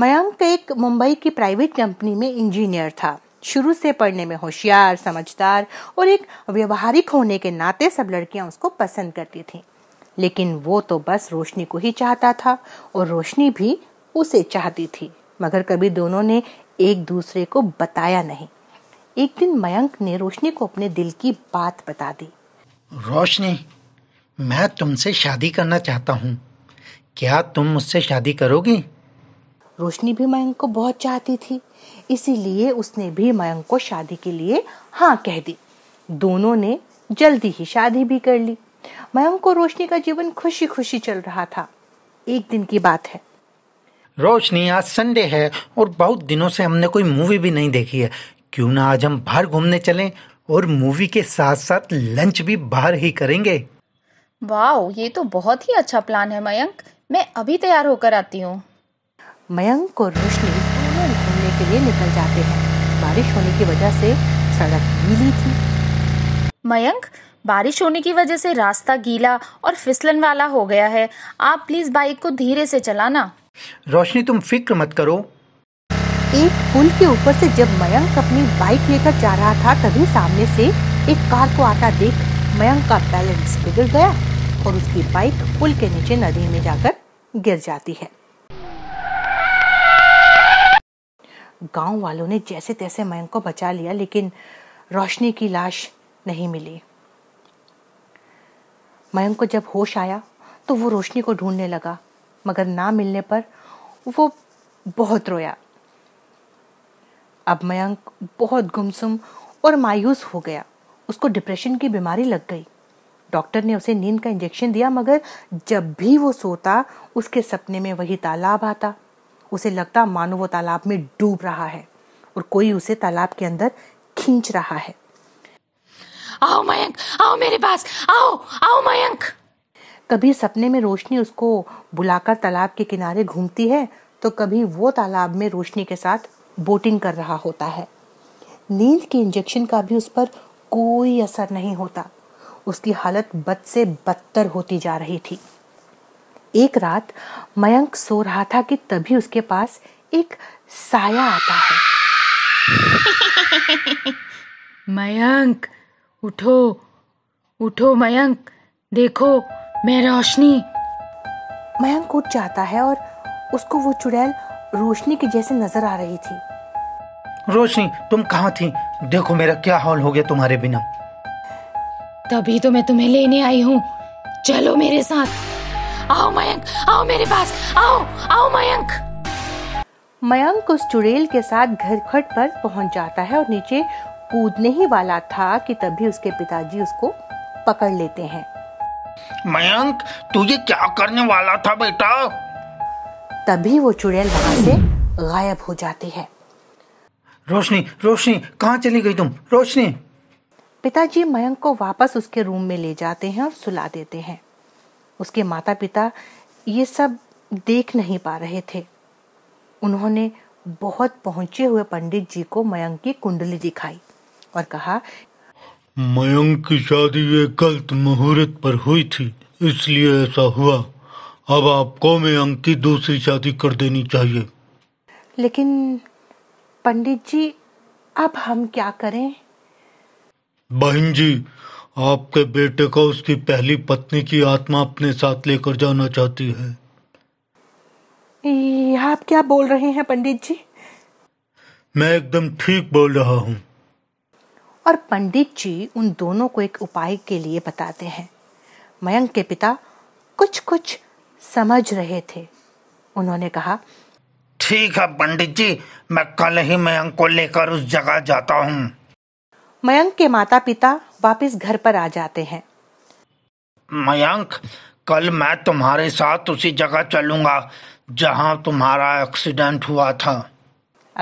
मयंक एक मुंबई की private company में इंजीनियर था शुरू से पढ़ने में होशियार समझदार और एक व्यवहारिक होने के नाते सब लड़कियां उसको पसंद करती थीं लेकिन वो तो बस रोशनी को ही चाहता था और रोशनी भी उसे चाहती थी मगर कभी दोनों ने एक दूसरे को बताया नहीं एक दिन मयंक ने रोशनी को अपने दिल की बात बता दी रोशनी मैं तुमसे शादी करना चाहता हूँ क्या तुम मुझसे शादी करोगी रोशनी भी मयंक को बहुत चाहती थी इसीलिए उसने भी मयंक को शादी के लिए हाँ कह दी दोनों ने जल्दी ही शादी भी कर ली मयंक को रोशनी का जीवन खुशी खुशी चल रहा था एक दिन की बात है रोशनी आज संडे है और बहुत दिनों से हमने कोई मूवी भी नहीं देखी है क्यों ना आज हम बाहर घूमने चलें और मूवी के साथ साथ लंच भी बाहर ही करेंगे वाह ये तो बहुत ही अच्छा प्लान है मयंक मैं अभी तैयार होकर आती हूँ मयंक और रोशनी दोनों घूमने के लिए निकल जाते हैं बारिश होने की वजह से सड़क गीली थी मयंक बारिश होने की वजह से रास्ता गीला और फिसलन वाला हो गया है आप प्लीज बाइक को धीरे से चलाना रोशनी तुम फिक्र मत करो एक पुल के ऊपर से जब मयंक अपनी बाइक लेकर जा रहा था तभी सामने से एक कार को आता देख मयंक का बैलेंस बिगड़ गया और उसकी बाइक पुल के नीचे नदी में जाकर गिर जाती है गांव वालों ने जैसे तैसे मयंक को बचा लिया लेकिन रोशनी की लाश नहीं मिली मयंक को जब होश आया तो वो रोशनी को ढूंढने लगा मगर ना मिलने पर वो बहुत रोया अब मयंक बहुत गुमसुम और मायूस हो गया उसको डिप्रेशन की बीमारी लग गई डॉक्टर ने उसे नींद का इंजेक्शन दिया मगर जब भी वो सोता उसके सपने में वही तालाब आता उसे लगता मानो वो तालाब में डूब रहा है और कोई उसे तालाब के अंदर खींच रहा है आओ मयंक आओ मेरे पास आओ आओ मयंक कभी सपने में रोशनी उसको बुलाकर तालाब के किनारे घूमती है तो कभी वो तालाब में रोशनी के साथ बोटिंग कर रहा होता है नींद के इंजेक्शन का भी उस पर कोई असर नहीं होता उसकी हालत बद से बदतर होती जा रही थी एक रात मयंक सो रहा था कि तभी उसके पास एक साया आता है मयंक उठो उठो मयंक देखो मैं रोशनी मयंक उठ जाता है और उसको वो चुड़ैल रोशनी की जैसे नजर आ रही थी रोशनी तुम कहाँ थी देखो मेरा क्या हाल हो गया तुम्हारे बिना तभी तो मैं तुम्हें लेने आई हूँ चलो मेरे साथ आओ मयंक आओ मेरे पास आओ आओ मयंक मयंक उस चुड़ैल के साथ घर खट पर पहुंच जाता है और नीचे कूदने ही वाला था कि तभी उसके पिताजी उसको पकड़ लेते हैं मयंक तुझे क्या करने वाला था बेटा तभी वो चुड़ैल वहां से गायब हो जाती है रोशनी रोशनी कहाँ चली गई तुम रोशनी पिताजी मयंक को वापस उसके रूम में ले जाते हैं और सुला देते हैं उसके माता पिता ये सब देख नहीं पा रहे थे उन्होंने बहुत पहुंचे हुए पंडित जी को मयंक की कुंडली दिखाई और कहा मयंक की शादी एक गलत मुहूर्त पर हुई थी इसलिए ऐसा हुआ अब आपको मयंक की दूसरी शादी कर देनी चाहिए लेकिन पंडित जी अब हम क्या करें बहन जी आपके बेटे को उसकी पहली पत्नी की आत्मा अपने साथ लेकर जाना चाहती है आप क्या बोल रहे हैं पंडित जी मैं एकदम ठीक बोल रहा हूँ और पंडित जी उन दोनों को एक उपाय के लिए बताते हैं मयंक के पिता कुछ कुछ समझ रहे थे उन्होंने कहा ठीक है पंडित जी मैं कल ही मयंक को लेकर उस जगह जाता हूँ मयंक के माता पिता वापस घर पर आ जाते हैं मयंक कल मैं तुम्हारे साथ उसी जगह चलूंगा जहां तुम्हारा एक्सीडेंट हुआ था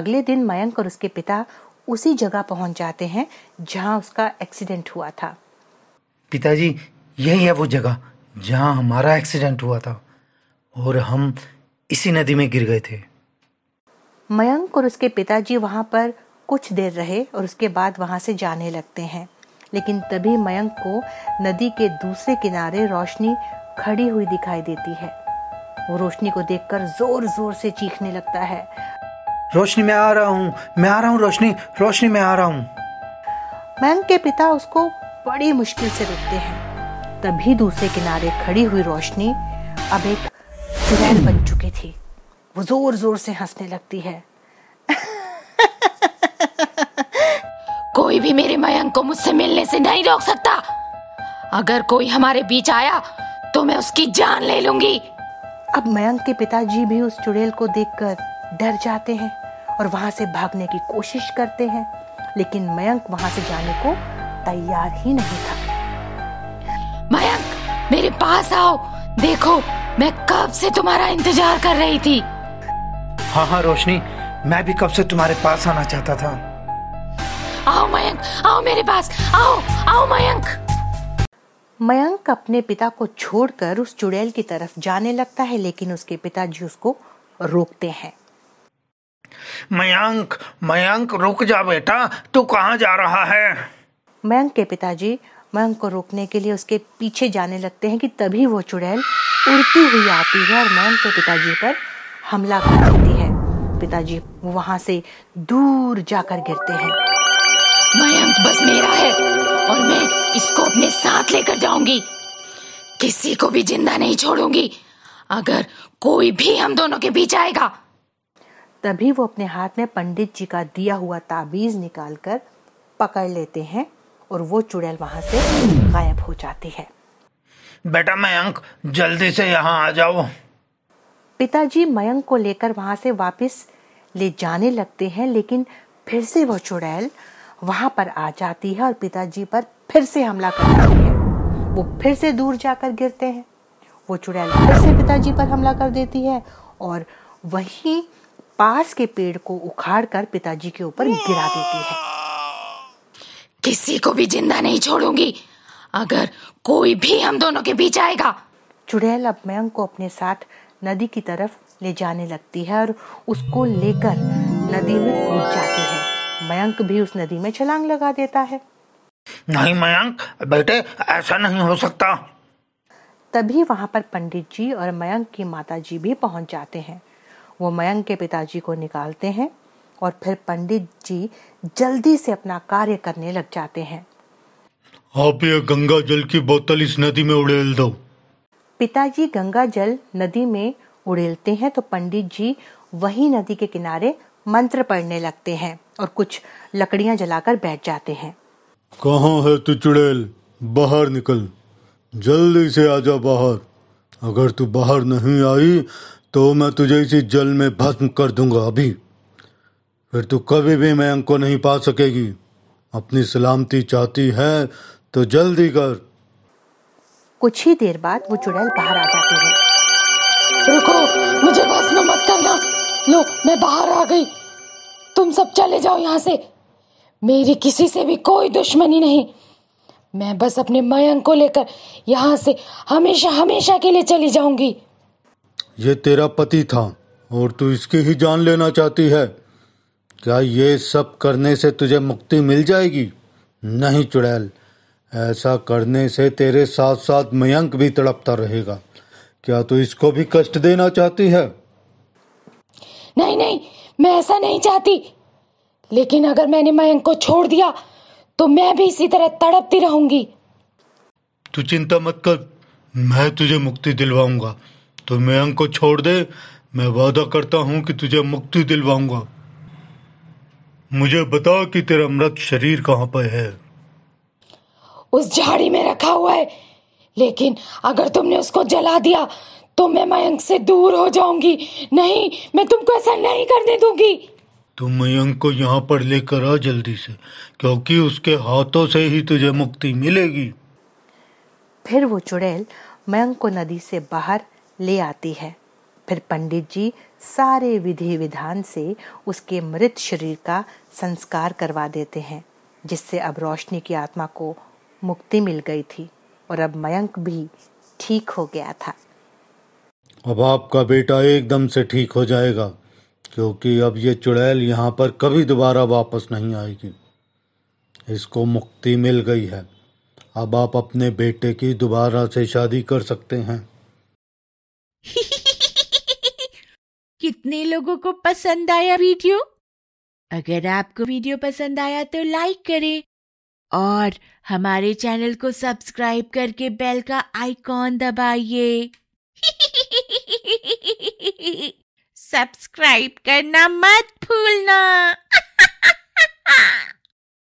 अगले दिन मयंक और उसके पिता उसी जगह पहुंच जाते हैं जहां उसका एक्सीडेंट हुआ था पिताजी यही है वो जगह जहां हमारा एक्सीडेंट हुआ था और हम इसी नदी में गिर गए थे मयंक और उसके पिताजी वहां पर कुछ देर रहे और उसके बाद वहाँ से जाने लगते हैं लेकिन तभी मयंक को नदी के दूसरे किनारे रोशनी खड़ी हुई दिखाई देती है वो रोशनी को देखकर जोर जोर से चीखने लगता है रोशनी में आ रहा हूँ मैं आ रहा हूँ रोशनी रोशनी में आ रहा हूँ मयंक के पिता उसको बड़ी मुश्किल से रोकते हैं तभी दूसरे किनारे खड़ी हुई रोशनी अब एक चुड़ैल बन चुकी थी वो जोर जोर से हंसने लगती है कोई भी मेरे मयंक को मुझसे मिलने से नहीं रोक सकता अगर कोई हमारे बीच आया तो मैं उसकी जान ले लूंगी अब मयंक के पिताजी भी उस चुड़ैल को देखकर डर जाते हैं और वहां से भागने की कोशिश करते हैं लेकिन मयंक वहां से जाने को तैयार ही नहीं था मयंक मेरे पास आओ देखो मैं कब से तुम्हारा इंतजार कर रही थी हाँ हाँ रोशनी मैं भी कब से तुम्हारे पास आना चाहता था आओ मयंक आओ मेरे पास आओ आओ मयंक मयंक अपने पिता को छोड़कर उस चुड़ैल की तरफ जाने लगता है लेकिन उसके पिताजी उसको रोकते हैं मयंक मयंक रुक जा बेटा तू कहाँ जा रहा है मयंक के पिताजी मयंक को रोकने के लिए उसके पीछे जाने लगते हैं कि तभी वो चुड़ैल उड़ती हुई आती है और मयंक के पिताजी पर हमला करती है पिताजी वहाँ से दूर जाकर गिरते हैं मयंक बस मेरा है और मैं इसको अपने साथ लेकर जाऊंगी किसी को भी जिंदा नहीं छोड़ूंगी अगर कोई भी हम दोनों के बीच आएगा तभी वो अपने हाथ में पंडित जी का दिया हुआ ताबीज निकालकर पकड़ लेते हैं और वो चुड़ैल वहां से गायब हो जाती है बेटा मयंक जल्दी से यहाँ आ जाओ पिताजी मयंक को लेकर वहाँ से वापस ले जाने लगते हैं लेकिन फिर से वह चुड़ैल वहाँ पर आ जाती है और पिताजी पर फिर से हमला करती है वो फिर से दूर जाकर गिरते हैं वो चुड़ैल फिर से पिताजी पर हमला कर देती है और वही पास के पेड़ को उखाड़ कर पिताजी के ऊपर गिरा देती है किसी को भी जिंदा नहीं छोड़ूंगी अगर कोई भी हम दोनों के बीच आएगा चुड़ैल अब मयंक को अपने साथ नदी की तरफ ले जाने लगती है और उसको लेकर नदी में कूद जाती है मयंक भी उस नदी में छलांग लगा देता है नहीं मयंक बेटे ऐसा नहीं हो सकता तभी वहां पर पंडित जी और मयंक की माता जी भी पहुंच जाते हैं वो मयंक के पिताजी को निकालते हैं और फिर पंडित जी जल्दी से अपना कार्य करने लग जाते हैं आप यह गंगा जल की बोतल इस नदी में उड़ेल दो पिताजी गंगा जल नदी में उड़ेलते हैं तो पंडित जी वही नदी के किनारे मंत्र पढ़ने लगते हैं और कुछ लकड़ियां जलाकर बैठ जाते हैं कहाँ है तू चुड़ैल बाहर निकल जल्दी से आजा बाहर अगर तू बाहर नहीं आई तो मैं तुझे इसी जल में भस्म कर दूंगा अभी फिर तू कभी भी मैं अंको नहीं पा सकेगी अपनी सलामती चाहती है तो जल्दी कर कुछ ही देर बाद वो चुड़ैल बाहर आ जाती है रुको मुझे बस में मत करना लो मैं बाहर आ गई तुम सब चले जाओ यहाँ से मेरी किसी से भी कोई दुश्मनी नहीं मैं बस अपने मयंक को लेकर यहाँ से हमेशा हमेशा के लिए चली जाऊंगी ये तेरा पति था और तू इसकी ही जान लेना चाहती है क्या ये सब करने से तुझे मुक्ति मिल जाएगी नहीं चुड़ैल ऐसा करने से तेरे साथ साथ मयंक भी तड़पता रहेगा क्या तू तो इसको भी कष्ट देना चाहती है नहीं नहीं मैं ऐसा नहीं चाहती लेकिन अगर मैंने मयंक को छोड़ दिया तो मैं भी इसी तरह तड़पती रहूंगी तू चिंता मत कर मैं तुझे मुक्ति दिलवाऊंगा तो मयंक को छोड़ दे मैं वादा करता हूं कि तुझे मुक्ति दिलवाऊंगा मुझे बता कि तेरा मृत शरीर कहाँ पर है उस झाड़ी में रखा हुआ है लेकिन अगर तुमने उसको जला दिया तो मैं मयंक से दूर हो जाऊंगी नहीं मैं तुमको ऐसा नहीं करने दूंगी तुम मयंक को यहाँ पर लेकर आ जल्दी से क्योंकि उसके हाथों से ही तुझे मुक्ति मिलेगी फिर वो चुड़ैल मयंक को नदी से बाहर ले आती है फिर पंडित जी सारे विधि विधान से उसके मृत शरीर का संस्कार करवा देते हैं जिससे अब रोशनी की आत्मा को मुक्ति मिल गई थी और अब मयंक भी ठीक हो गया था अब आपका बेटा एकदम से ठीक हो जाएगा क्योंकि अब ये चुड़ैल यहाँ पर कभी दोबारा वापस नहीं आएगी इसको मुक्ति मिल गई है अब आप अपने बेटे की दोबारा से शादी कर सकते हैं कितने लोगों को पसंद आया वीडियो अगर आपको वीडियो पसंद आया तो लाइक करें और हमारे चैनल को सब्सक्राइब करके बेल का आइकॉन दबाइए सब्सक्राइब करना मत भूलना